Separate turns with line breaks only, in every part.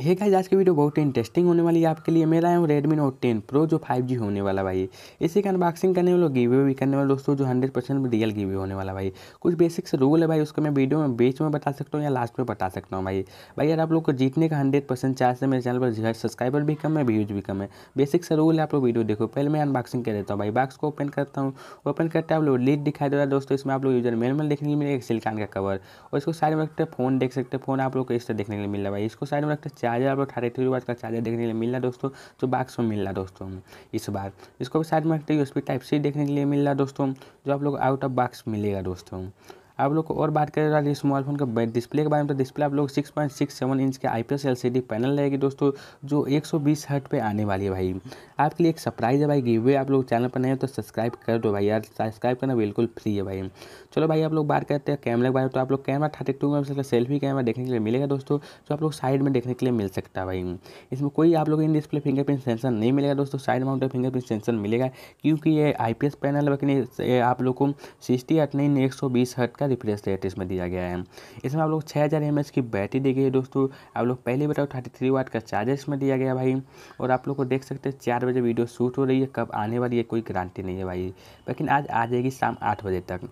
hey guys आज की video बहुत ही इंटरेस्टिंग होने वाली है आपके लिए मेरा है रेडमी नोट टेन प्रो जो 5G होने वाला भाई इसी का अनबॉक्सिंग करने वाले अवे भी करने वाले दोस्तों जो 100 परसेंट रियल गिवे होने वाला भाई कुछ बेसिक्स रूल है भाई उसको मैं वीडियो में बीच में बता सकता हूँ या लास्ट में बता सकता हूँ भाई भाई यार आप लोग को जीतने का हंड्रेड परसेंट चांस है मेरे चैनल पर सब्सक्राइबर भी कम है व्यूज भी कम है बेसिक्स रूल है आप लोग वीडियो देखो पहले मैं अनबॉक्सिंग कर देता हूँ भाई बॉक्स को ओपन करता हूँ ओपन करते आप लोग लीड दिखाई दे रहा है दोस्तों इसमें आप लोग यूजर मेल में देखने के लिए मिलेगा सिल्कान का कवर और इसको साइड में रखते फ़ोन देख सकते हैं फ़ोन आप लोग को इस तरह देखने के लिए मिल रहा है भाई इसको साइड में रखते चार्जर आप अठारह थ्री वाट का चार्जर देखने के लिए मिल रहा दोस्तों जो बाक्स में मिल रहा दोस्तों इस बार इसको भी साथ में रखते यूएसपी टाइप सी देखने के लिए मिल रहा दोस्तों जो आप लोग आउट ऑफ बाक्स मिलेगा दोस्तों आप लोग को और बात करें रहा स्मार्टफोन के डिस्प्ले के बारे में तो डिस्प्ले आप लोग six point six seven inch के I P S L C D panel रहेगी दोस्तों जो एक सौ बीस हट पे आने वाली है भाई आपके लिए एक सरप्राइज़ है भाई गिवे आप लोग चैनल पर नए हो तो सब्सक्राइब कर दो भाई यार सब्सक्राइब करना बिल्कुल फ्री है भाई चलो भाई आप लोग बात करते हैं कैमरे के बारे में तो आप लोग कैमरा थर्टी टू में सेल्फी कैमरा देखने के लिए मिलेगा दोस्तों जो आप लोग साइड में देखने के लिए मिल सकता है भाई इसमें कोई आप लोग इन डिस्प्ले फिंगरप्रिंट सेंसर नहीं मिलेगा दोस्तों साइड माउंट फिंगरप्रिंट सेंसर मिलेगा क्योंकि ये आई पैनल है लेकिन आप लोग को सिक्सटी हट नहीं एक सौ बीस हट का रिफ्रेश रेट इसमें दिया गया है इसमें आप लोग छः हज़ार एम एच की बैटरी दी गई है दोस्तों आप लोग पहले बताओ थर्टी थ्री वाट का चार्जर इसमें दिया गया भाई और आप लोग को देख सकते हैं चार बजे वीडियो शूट हो रही है कब आने वाली है कोई गारंटी नहीं है भाई लेकिन आज आ जाएगी शाम आठ बजे तक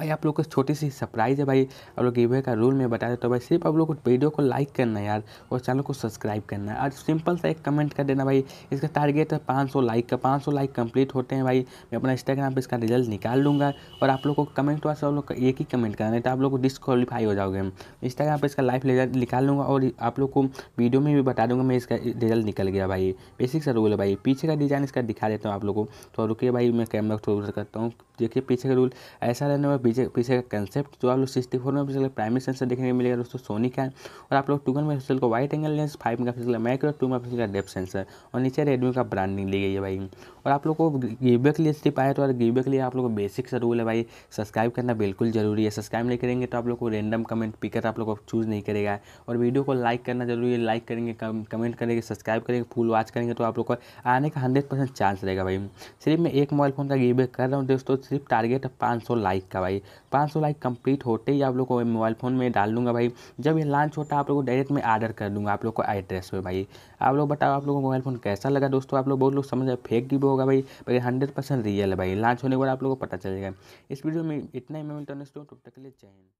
भाई आप लोग को छोटी सी सरप्राइज़ है भाई आप लोग गिवे का रूल में बता देता तो हूँ भाई सिर्फ आप लोग को वीडियो को लाइक करना है यार और चैनल को सब्सक्राइब करना है और सिंपल सा एक कमेंट कर देना भाई इसका टारगेट है पाँच सौ लाइक का पाँच सौ लाइक कंप्लीट होते हैं भाई मैं अपना इंस्टाग्राम पर इसका रिजल्ट निकाल लूँगा और आप लोग को कमेंट वास्तव आप लोग का एक ही कमेंट करना है तो आप लोग को डिसक्वालीफाई हो जाओगे इंस्टाग्राम पर इसका लाइफ रिजल्ट निकाल लूँगा और आप लोग को वीडियो में भी बता दूँगा मैं इसका रिजल्ट निकल गया भाई बेसिक सा रूल है भाई पीछे का डिज़ाइन इसका दिखा देता हूँ आप लोग को तो रुकिए भाई मैं कैमरा थोड़ा करता हूँ देखिए पीछे का रूल ऐसा रहने वाला पीछे का कंसेप्ट जो आप लोग सिक्सटी फोर में पिछले प्राइमरी सेंसर देखने को मिलेगा दोस्तों सोनी का है और आप लोग में मेगापिक्सल का wide angle lens five pixel का माइक्रो टू मेगा पिक्सल का डेप सेंसर और नीचे रेडमी का ब्रांडिंग ली गई है भाई और आप लोग को गीबे के लिए सिर्फ आया तो गिवे के लिए आप लोग को बेसिक सा रूल है भाई सब्सक्राइब करना बिल्कुल जरूरी है सब्सक्राइब नहीं करेंगे तो आप लोग को रेंडम कमेंट पिकर आप लोग को चूज़ नहीं करेगा और वीडियो को लाइक करना जरूरी है लाइक करेंगे कमेंट करेंगे सब्सक्राइब करेंगे फुल वॉच करेंगे तो आप लोग को आने का हंड्रेड परसेंट चांस रहेगा भाई सिर्फ मैं एक मोबाइल फ़ोन का गिवे कर रहा हूँ दोस्तों सिर्फ टारगेट पाँच सौ लाइक का भाई पाँच सौ लाइक कंप्लीट होते ही आप लोग को मोबाइल फ़ोन में डाल दूंगा भाई जब ये लॉन्च होता है आप लोग को डायरेक्ट मैं आर्डर कर दूंगा आप लोग को एड्रेस पे भाई आप लोग बताओ आप लोग को मोबाइल फ़ोन कैसा लगा दोस्तों आप लोग बहुत लोग समझ फेक भी होगा भाई भाई हंड्रेड परसेंट रियल है भाई लॉन्च होने के बाद आप लोग को पता चलेगा इस वीडियो में इतना ही मैं इंटरनेस्ट हूँ तब तक के लिए